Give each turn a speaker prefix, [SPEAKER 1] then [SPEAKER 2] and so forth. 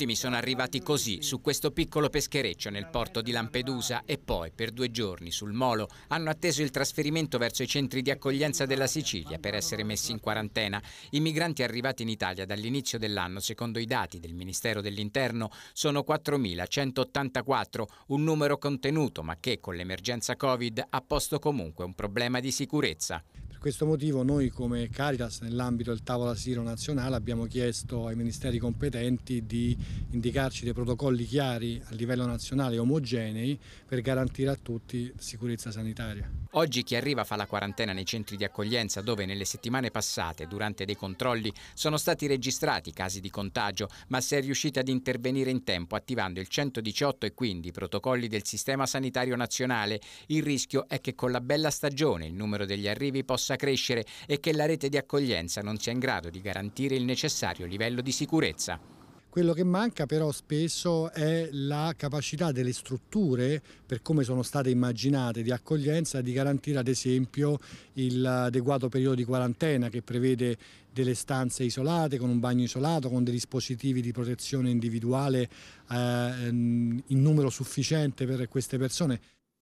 [SPEAKER 1] ultimi sono arrivati così, su questo piccolo peschereccio nel porto di Lampedusa e poi, per due giorni, sul molo, hanno atteso il trasferimento verso i centri di accoglienza della Sicilia per essere messi in quarantena. I migranti arrivati in Italia dall'inizio dell'anno, secondo i dati del Ministero dell'Interno, sono 4.184, un numero contenuto ma che con l'emergenza Covid ha posto comunque un problema di sicurezza.
[SPEAKER 2] Per questo motivo noi come Caritas nell'ambito del tavolo asilo nazionale abbiamo chiesto ai ministeri competenti di indicarci dei protocolli chiari a livello nazionale omogenei per garantire a tutti sicurezza sanitaria.
[SPEAKER 1] Oggi chi arriva fa la quarantena nei centri di accoglienza dove nelle settimane passate, durante dei controlli, sono stati registrati casi di contagio, ma si è riusciti ad intervenire in tempo attivando il 118 e quindi i protocolli del Sistema Sanitario Nazionale. Il rischio è che con la bella stagione il numero degli arrivi possa crescere e che la rete di accoglienza non sia in grado di garantire il necessario livello di sicurezza.
[SPEAKER 2] Quello che manca però spesso è la capacità delle strutture, per come sono state immaginate, di accoglienza, di garantire ad esempio l'adeguato periodo di quarantena che prevede delle stanze isolate, con un bagno isolato, con dei dispositivi di protezione individuale eh, in numero sufficiente per queste persone.